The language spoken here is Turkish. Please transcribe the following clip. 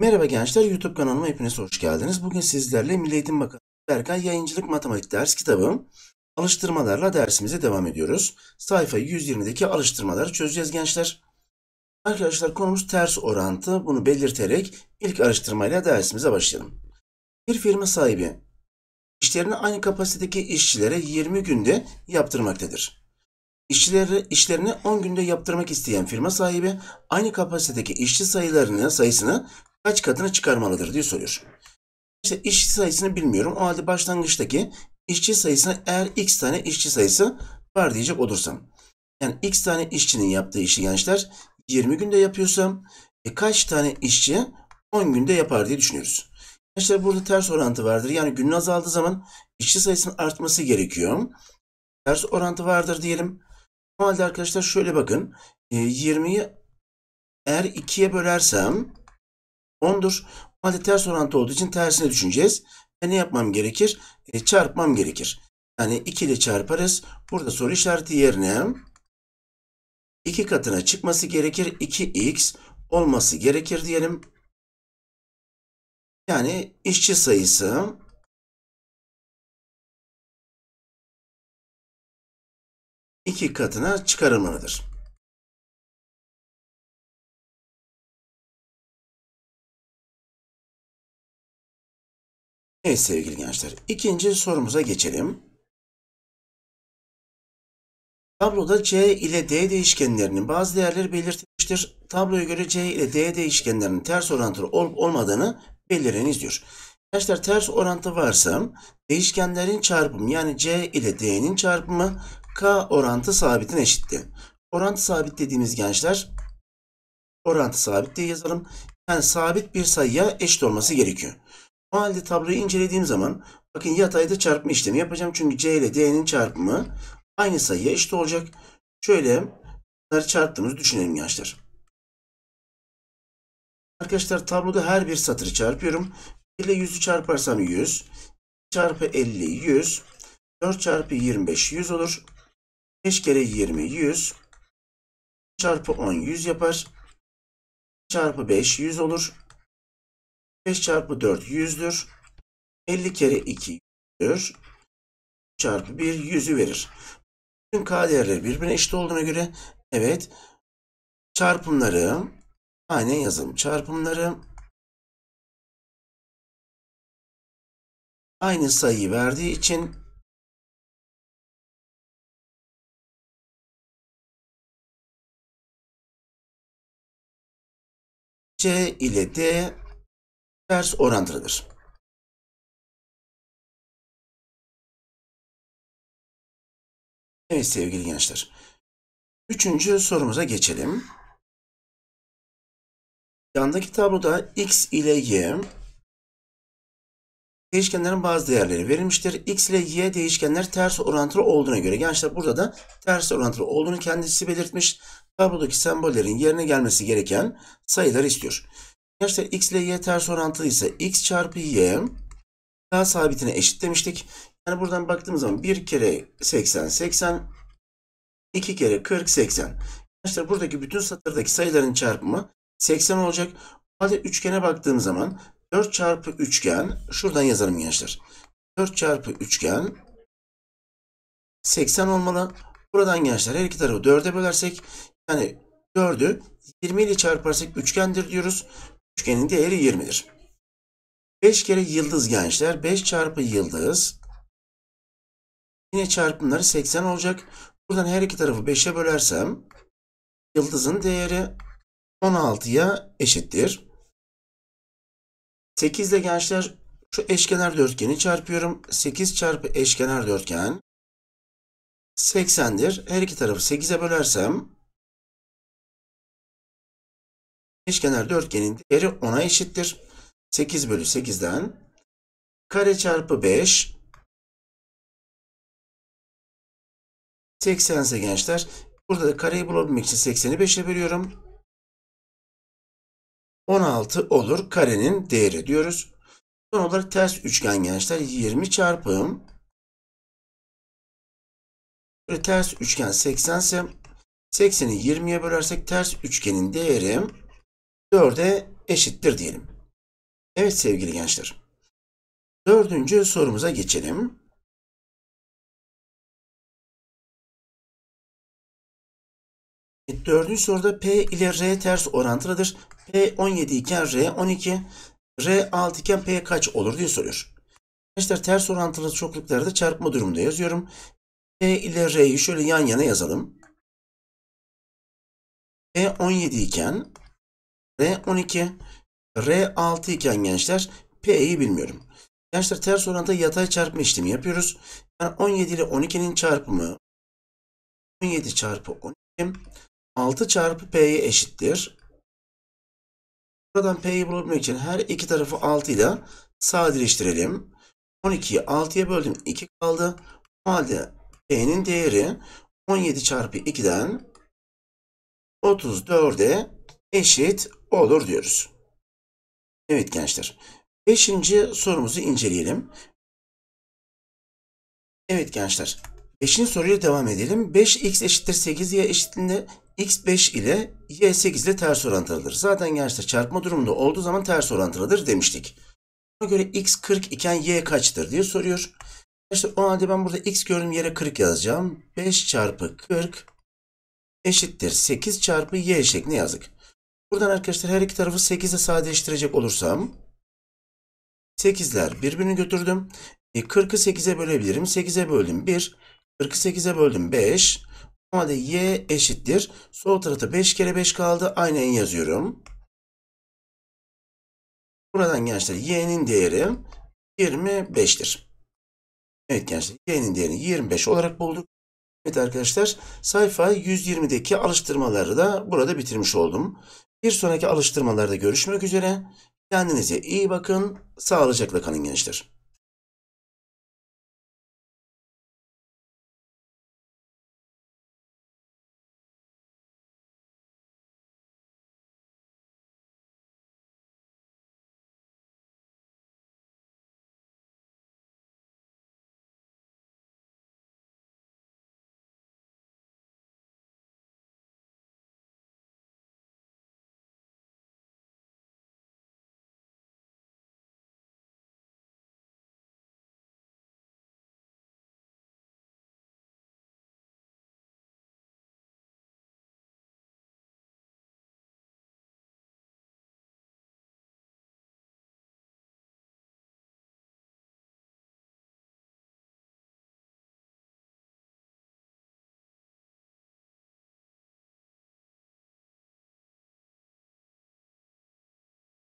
Merhaba gençler, YouTube kanalıma hepiniz hoş geldiniz. Bugün sizlerle Milli Eğitim Bakanı Berkay Yayıncılık Matematik Ders Kitabı alıştırmalarla dersimize devam ediyoruz. Sayfa 120'deki alıştırmaları çözeceğiz gençler. Arkadaşlar konumuz ters orantı. Bunu belirterek ilk alıştırmayla dersimize başlayalım. Bir firma sahibi işlerini aynı kapasitedeki işçilere 20 günde yaptırmaktadır. İşçileri, işlerini 10 günde yaptırmak isteyen firma sahibi aynı kapasitedeki işçi sayılarını sayısını kaç katına çıkarmalıdır diye soruyor. İşte işçi sayısını bilmiyorum. O halde başlangıçtaki işçi sayısına eğer x tane işçi sayısı var diyecek olursam. Yani x tane işçinin yaptığı işi gençler 20 günde yapıyorsam e, kaç tane işçi 10 günde yapar diye düşünüyoruz. Gençler burada ters orantı vardır. Yani günün azaldığı zaman işçi sayısının artması gerekiyor. Ters orantı vardır diyelim. O arkadaşlar şöyle bakın. 20'yi ee, eğer 2'ye bölersem 10'dur. O halde ters orantı olduğu için tersine düşüneceğiz. Ve ne yapmam gerekir? E, çarpmam gerekir. Yani 2 ile çarparız. Burada soru işareti yerine 2 katına çıkması gerekir. 2x olması gerekir diyelim. Yani işçi sayısı iki katına çıkarılmalıdır. Evet sevgili gençler, ikinci sorumuza geçelim. Tabloda C ile D değişkenlerinin bazı değerleri belirtilmiştir. Tabloya göre C ile D değişkenlerinin ters orantılı olup olmadığını belirleyiniz diyor. Gençler ters orantı varsa değişkenlerin çarpımı yani C ile D'nin çarpımı K orantı sabitin eşitliği. Orantı sabit dediğimiz gençler orantı sabit diye yazalım. Yani sabit bir sayıya eşit olması gerekiyor. O halde tabloyu incelediğim zaman bakın yatayda çarpma işlemi yapacağım. Çünkü C ile D'nin çarpımı aynı sayıya eşit olacak. Şöyle bunları çarptığımızı düşünelim gençler. Arkadaşlar tabloda her bir satırı çarpıyorum. 1 ile 100'ü çarparsam 100. çarpı 50 100. 4 çarpı 25 100 olur. 5 kere 20 100 çarpı 10 100 yapar. Çarpı 5 100 olur. 5 çarpı 4 100'dür. 50 kere 2 100'dür. Çarpı 1 100'ü verir. Bütün k değerleri birbirine eşit olduğuna göre evet çarpımları tane yazalım. çarpımları aynı sayıyı verdiği için C ile D ters orantılıdır. Evet sevgili gençler. Üçüncü sorumuza geçelim. Yandaki tabloda x ile y değişkenlerin bazı değerleri verilmiştir. X ile Y değişkenler ters orantılı olduğuna göre. Gençler burada da ters orantılı olduğunu kendisi belirtmiş. Tablodaki sembollerin yerine gelmesi gereken sayılar istiyor. Gençler X ile Y ters orantılı ise X çarpı Y K sabitine eşit demiştik. Yani buradan baktığımız zaman 1 kere 80 80 2 kere 40 80. Gençler buradaki bütün satırdaki sayıların çarpımı 80 olacak. Hadi üçgene baktığım zaman 4 çarpı üçgen şuradan yazalım gençler. 4 çarpı üçgen 80 olmalı. Buradan gençler her iki tarafı 4'e bölersek yani 4'ü 20 ile çarparsak üçgendir diyoruz. Üçgenin değeri 20'dir. 5 kere yıldız gençler. 5 çarpı yıldız. Yine çarpımları 80 olacak. Buradan her iki tarafı 5'e bölersem yıldızın değeri 16'ya eşittir. 8 ile gençler şu eşkenar dörtgeni çarpıyorum. 8 çarpı eşkenar dörtgen 80'dir. Her iki tarafı 8'e bölersem eşkenar dörtgenin değeri 10'a eşittir. 8 bölü 8'den kare çarpı 5 80 ise gençler. Burada da kareyi bulabilmek için 80'i 5'e bölüyorum. 16 olur karenin değeri diyoruz. Son olarak ters üçgen gençler 20 çarpı Böyle ters üçgen 80 ise 80'i 20'ye bölersek ters üçgenin değeri 4'e eşittir diyelim. Evet sevgili gençler. Dördüncü sorumuza geçelim. Dördüncü soruda P ile R ters orantılıdır. P 17 iken R 12, R 6 iken P kaç olur diye soruyor. Arkadaşlar ters orantılı çoklukları da çarpma durumunda yazıyorum. P ile R'yi şöyle yan yana yazalım. P 17 iken R 12, R 6 iken gençler P'yi bilmiyorum. Gençler ters orantı yatay çarpma işlemi yapıyoruz. Yani 17 ile 12'nin çarpımı 17 çarpı 12 6 çarpı P'ye eşittir. Buradan P'yi bulabilmek için her iki tarafı 6 ile sadeleştirelim. 12'yi 6'ya böldüm 2 kaldı. O halde P'nin değeri 17 çarpı 2'den 34'e eşit olur diyoruz. Evet gençler. 5. sorumuzu inceleyelim. Evet gençler. 5. soruya devam edelim. 5x eşittir 8y eşitliğinde X5 ile Y8 ile ters orantılıdır. Zaten gençler çarpma durumunda olduğu zaman ters orantılıdır demiştik. Buna göre X 40 iken Y kaçtır diye soruyor. İşte o halde ben burada X gördüğüm yere 40 yazacağım. 5 çarpı 40 eşittir 8 çarpı Y şeklinde yazdık. Buradan arkadaşlar her iki tarafı 8 ile sadeleştirecek olursam 8'ler birbirini götürdüm. E 40'ı 8'e bölebilirim. 8'e böldüm 1. 8'e böldüm 5. Normalde y eşittir. Sol tarafta 5 kere 5 kaldı. Aynen yazıyorum. Buradan gençler y'nin değeri 25'tir. Evet gençler y'nin değerini 25 olarak bulduk. Evet arkadaşlar sayfa 120'deki alıştırmaları da burada bitirmiş oldum. Bir sonraki alıştırmalarda görüşmek üzere. Kendinize iyi bakın. Sağlıcakla kalın gençler.